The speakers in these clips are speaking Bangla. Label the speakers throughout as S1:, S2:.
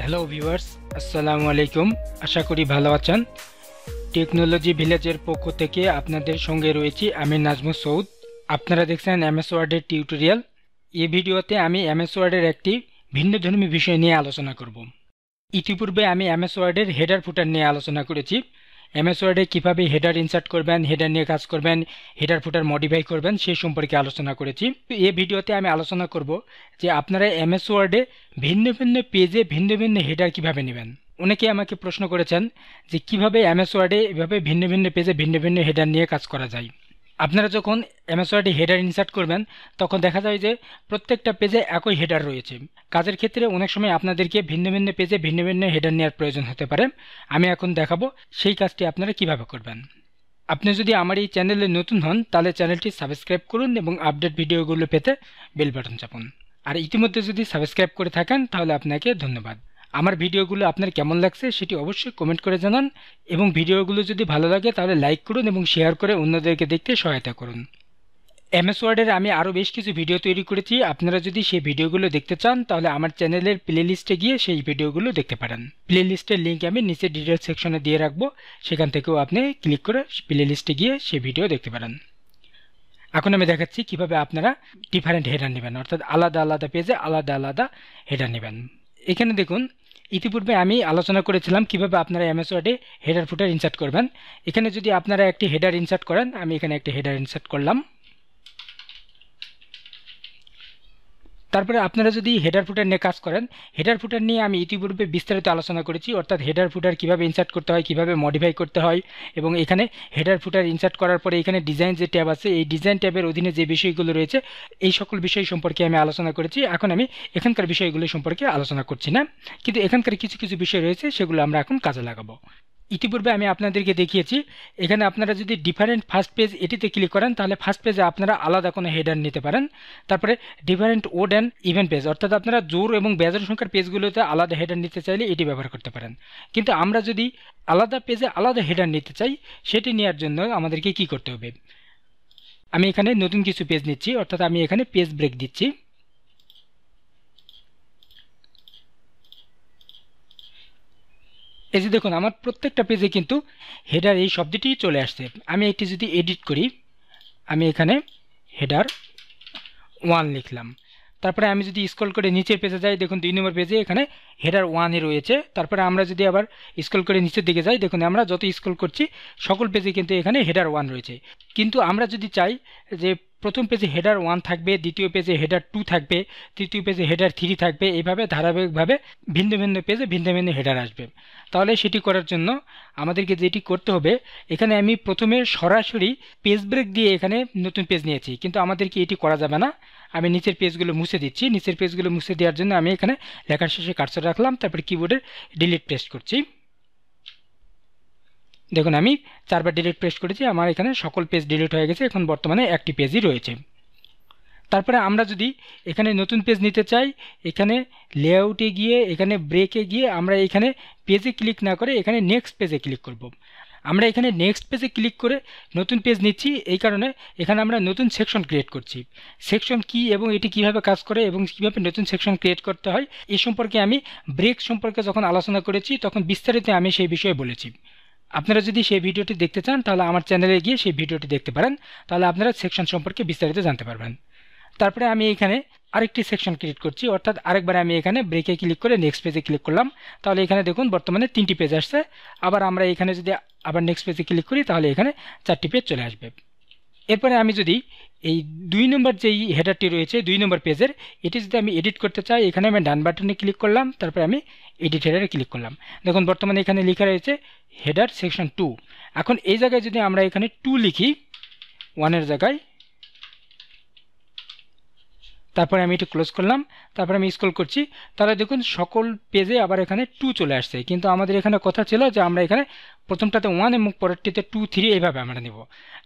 S1: হ্যালো ভিউয়ার্স আসসালামু আলাইকুম আশা করি ভালো আছেন টেকনোলজি ভিলেজের পক্ষ থেকে আপনাদের সঙ্গে রয়েছি আমি নাজমু সৌদ আপনারা দেখছেন এমএস ওয়ার্ডের টিউটোরিয়াল এই ভিডিওতে আমি এমএস ওয়ার্ডের একটি ভিন্নধর্মী বিষয় নিয়ে আলোচনা করব ইতিপূর্বে আমি এমএস ওয়ার্ডের হেডার ফুটার নিয়ে আলোচনা করেছি এমএস ওয়ার্ডে কীভাবে হেডার ইনসার্ট করবেন হেডার নিয়ে কাজ করবেন হেডার ফুটার মডিফাই করবেন সেই সম্পর্কে আলোচনা করেছি এ ভিডিওতে আমি আলোচনা করব যে আপনারা এমএস ওয়ার্ডে ভিন্ন ভিন্ন পেজে ভিন্ন ভিন্ন হেডার কিভাবে নেবেন অনেকে আমাকে প্রশ্ন করেছেন যে কিভাবে এমএস ওয়ার্ডে এভাবে ভিন্ন ভিন্ন পেজে ভিন্ন ভিন্ন হেডার নিয়ে কাজ করা যায় আপনারা যখন এমএসওআরটি হেডার ইনসার্ট করবেন তখন দেখা যায় যে প্রত্যেকটা পেজে একই হেডার রয়েছে কাজের ক্ষেত্রে অনেক সময় আপনাদেরকে ভিন্ন ভিন্ন পেজে ভিন্ন ভিন্ন হেডার নেওয়ার প্রয়োজন হতে পারে আমি এখন দেখাবো সেই কাজটি আপনারা কিভাবে করবেন আপনি যদি আমার এই চ্যানেলে নতুন হন তাহলে চ্যানেলটি সাবস্ক্রাইব করুন এবং আপডেট ভিডিওগুলো পেতে বেল বাটন চাপুন আর ইতিমধ্যে যদি সাবস্ক্রাইব করে থাকেন তাহলে আপনাকে ধন্যবাদ আমার ভিডিওগুলো আপনার কেমন লাগছে সেটি অবশ্যই কমেন্ট করে জানান এবং ভিডিওগুলো যদি ভালো লাগে তাহলে লাইক করুন এবং শেয়ার করে অন্যদেরকে দেখতে সহায়তা করুন এমএস ওয়ার্ডের আমি আরও বেশ কিছু ভিডিও তৈরি করেছি আপনারা যদি সেই ভিডিওগুলো দেখতে চান তাহলে আমার চ্যানেলের প্লেলিস্টে গিয়ে সেই ভিডিওগুলো দেখতে পারেন প্লেলিস্টের লিঙ্ক আমি নিচে ডিটেল সেকশনে দিয়ে রাখবো সেখান থেকেও আপনি ক্লিক করে প্লেলিস্টে গিয়ে সেই ভিডিও দেখতে পারেন এখন আমি দেখাচ্ছি কিভাবে আপনারা ডিফারেন্ট হেডার নেবেন অর্থাৎ আলাদা আলাদা পেজে আলাদা আলাদা হেডার নেবেন এখানে দেখুন ইতিপূর্বে আমি আলোচনা করেছিলাম কিভাবে আপনারা এমএস ওয়ার্ডে হেডার ফুটার ইনসার্ট করবেন এখানে যদি আপনারা একটি হেডার ইনসার্ট করেন আমি এখানে একটি হেডার ইনসার্ট করলাম তারপরে আপনারা যদি হেডার ফুটার নিয়ে কাজ করেন হেডার ফুটার নিয়ে আমি ইতিপূর্বে বিস্তারিত আলোচনা করেছি অর্থাৎ হেডার ফুটার কীভাবে ইনসার্ট করতে হয় কীভাবে মডিফাই করতে হয় এবং এখানে হেডার ফুটার ইনসার্ট করার পরে এখানে ডিজাইন যে ট্যাব আছে এই ডিজাইন ট্যাবের অধীনে যে বিষয়গুলো রয়েছে এই সকল বিষয় সম্পর্কে আমি আলোচনা করেছি এখন আমি এখানকার বিষয়গুলো সম্পর্কে আলোচনা করছি না কিন্তু এখানকার কিছু কিছু বিষয় রয়েছে সেগুলো আমরা এখন কাজে লাগাবো ইতিপূর্বে আমি আপনাদেরকে দেখিয়েছি এখানে আপনারা যদি ডিফারেন্ট ফার্স্ট পেজ এটিতে ক্লিক করেন তাহলে ফার্স্ট পেজে আপনারা আলাদা কোনো হেডার নিতে পারেন তারপরে different odd and even page অর্থাৎ আপনারা জোর এবং বেজোর সংখ্যার পেজগুলোতে আলাদা হেডার নিতে চাইলে এটি ব্যবহার করতে পারেন কিন্তু আমরা যদি আলাদা পেজে আলাদা হেডার নিতে চাই সেটি নেওয়ার জন্য আমাদেরকে কি করতে হবে আমি এখানে নতুন কিছু পেজ নিচ্ছি অর্থাৎ আমি এখানে পেজ ব্রেক দিচ্ছি এই যে দেখুন আমার প্রত্যেকটা পেজে কিন্তু হেডার এই শব্দটি চলে আসছে আমি এটি যদি এডিট করি আমি এখানে হেডার ওয়ান লিখলাম তারপরে আমি যদি স্কল করে নিচের পেজে যাই দেখুন দুই নম্বর পেজে এখানে হেডার ওয়ানে রয়েছে তারপরে আমরা যদি আবার স্কল করে নিচের দিকে যাই দেখুন আমরা যত স্কল করছি সকল পেজে কিন্তু এখানে হেডার ওয়ান রয়েছে কিন্তু আমরা যদি চাই যে প্রথম পেজে হেডার ওয়ান থাকবে দ্বিতীয় পেজে হেডার টু থাকবে তৃতীয় পেজে হেডার থ্রি থাকবে এইভাবে ধারাবাহিকভাবে ভিন্ন ভিন্ন পেজে ভিন্ন ভিন্ন হেডার আসবে তাহলে সেটি করার জন্য আমাদেরকে যেটি করতে হবে এখানে আমি প্রথমে সরাসরি পেজ ব্রেক দিয়ে এখানে নতুন পেজ নিয়েছি কিন্তু আমাদেরকে এটি করা যাবে না আমি নিচের পেজগুলো মুছে দিচ্ছি নিচের পেজগুলো মুছে দেওয়ার জন্য আমি এখানে লেখার শেষে কাটসার রাখলাম তারপরে কিবোর্ডের ডিলিট প্রেস করছি দেখুন আমি চারবার ডিলিট প্রেস করেছি আমার এখানে সকল পেজ ডিলিট হয়ে গেছে এখন বর্তমানে একটি পেজই রয়েছে তারপরে আমরা যদি এখানে নতুন পেজ নিতে চাই এখানে লেআউটে গিয়ে এখানে ব্রেকে গিয়ে আমরা এখানে পেজে ক্লিক না করে এখানে নেক্সট পেজে ক্লিক করব। আমরা এখানে নেক্সট পেজে ক্লিক করে নতুন পেজ নিচ্ছি এই কারণে এখানে আমরা নতুন সেকশন ক্রিয়েট করছি সেকশন কি এবং এটি কিভাবে কাজ করে এবং কিভাবে নতুন সেকশন ক্রিয়েট করতে হয় এ সম্পর্কে আমি ব্রেক সম্পর্কে যখন আলোচনা করেছি তখন বিস্তারিত আমি সেই বিষয়ে বলেছি আপনারা যদি সেই ভিডিওটি দেখতে চান তাহলে আমার চ্যানেলে গিয়ে সেই ভিডিওটি দেখতে পারেন তাহলে আপনারা সেকশন সম্পর্কে বিস্তারিত জানতে পারবেন তারপরে আমি এখানে আরেকটি সেকশন ক্রিয়েট করছি অর্থাৎ আরেকবার আমি এখানে ব্রেকে ক্লিক করে নেক্সট পেজে ক্লিক করলাম তাহলে এখানে দেখুন বর্তমানে তিনটি পেজ আসছে আবার আমরা এখানে যদি আবার নেক্সট পেজে ক্লিক করি তাহলে এখানে চারটি পেজ চলে আসবে এরপরে আমি যদি এই দুই নম্বর যেই হেডারটি রয়েছে দুই নম্বর পেজের এটি যদি আমি এডিট করতে চাই এখানে আমি ডান বাটনে ক্লিক করলাম তারপরে আমি এডিট হেডারে ক্লিক করলাম দেখুন বর্তমানে এখানে লেখা রয়েছে হেডার সেকশন টু এখন এই জায়গায় যদি আমরা এখানে টু লিখি ওয়ানের জায়গায় তারপরে আমি এটা ক্লোজ করলাম তারপরে আমি স্কুল করছি তাহলে দেখুন সকল পেজে আবার এখানে টু চলে আসছে কিন্তু আমাদের এখানে কথা ছিল যে আমরা এখানে প্রথমটাতে ওয়ান এবং পরেরটিতে টু থ্রি এইভাবে আমরা নেব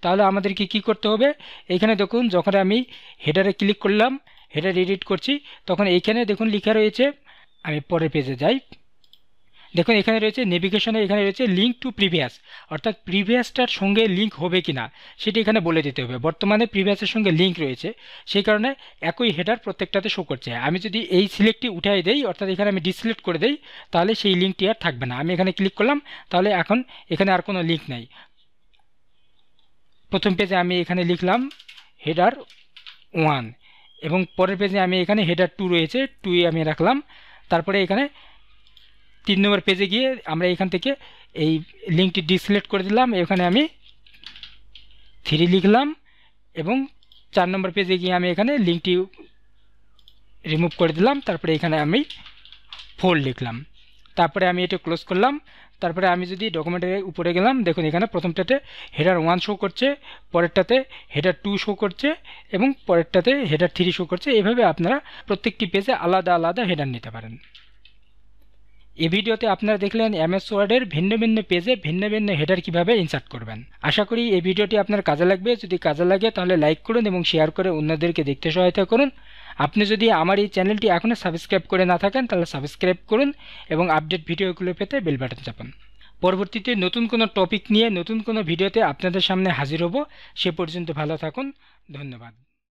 S1: তাহলে আমাদেরকে কি করতে হবে এখানে দেখুন যখন আমি হেডারে ক্লিক করলাম হেডার এডিট করছি তখন এইখানে দেখুন লেখা রয়েছে আমি পরের পেজে যাই দেখুন এখানে রয়েছে নেভিগেশনে এখানে রয়েছে লিঙ্ক টু প্রিভিয়াস অর্থাৎ প্রিভিয়াসটার সঙ্গে লিঙ্ক হবে কি না সেটি এখানে বলে দিতে হবে বর্তমানে প্রিভিয়াসের সঙ্গে লিঙ্ক রয়েছে সেই কারণে একই হেডার প্রত্যেকটাতে শো করছে আমি যদি এই সিলেক্টটি উঠাই দেই অর্থাৎ এখানে আমি ডিসিলেক্ট করে দেই তাহলে সেই লিঙ্কটি আর থাকবে না আমি এখানে ক্লিক করলাম তাহলে এখন এখানে আর কোনো লিঙ্ক নাই প্রথম পেজে আমি এখানে লিখলাম হেডার ওয়ান এবং পরের পেজে আমি এখানে হেডার টু রয়েছে টুই আমি রাখলাম তারপরে এখানে তিন নম্বর পেজে গিয়ে আমরা এখান থেকে এই লিঙ্কটি ডিসলেক্ট করে দিলাম এখানে আমি থ্রি লিখলাম এবং চার নম্বর পেজে গিয়ে আমি এখানে লিঙ্কটি রিমুভ করে দিলাম তারপরে এখানে আমি ফোর লিখলাম তারপরে আমি এটা ক্লোজ করলাম তারপরে আমি যদি ডকুমেন্টের উপরে গেলাম দেখুন এখানে প্রথমটাতে হেডার ওয়ান শো করছে পরেরটাতে হেডার টু শো করছে এবং পরেরটাতে হেডার থ্রি শো করছে এভাবে আপনারা প্রত্যেকটি পেজে আলাদা আলাদা হেডার নিতে পারেন এই ভিডিওতে আপনারা দেখলেন এমএস ওয়ার্ডের ভিন্ন ভিন্ন পেজে ভিন্ন ভিন্ন হেডার কিভাবে ইনসার্ট করবেন আশা করি এই ভিডিওটি আপনার কাজে লাগবে যদি কাজে লাগে তাহলে লাইক করুন এবং শেয়ার করে অন্যদেরকে দেখতে সহায়তা করুন আপনি যদি আমার এই চ্যানেলটি এখনও সাবস্ক্রাইব করে না থাকেন তাহলে সাবস্ক্রাইব করুন এবং আপডেট ভিডিওগুলো পেতে বেল বাটন চাপান পরবর্তীতে নতুন কোনো টপিক নিয়ে নতুন কোনো ভিডিওতে আপনাদের সামনে হাজির হব সে পর্যন্ত ভালো থাকুন ধন্যবাদ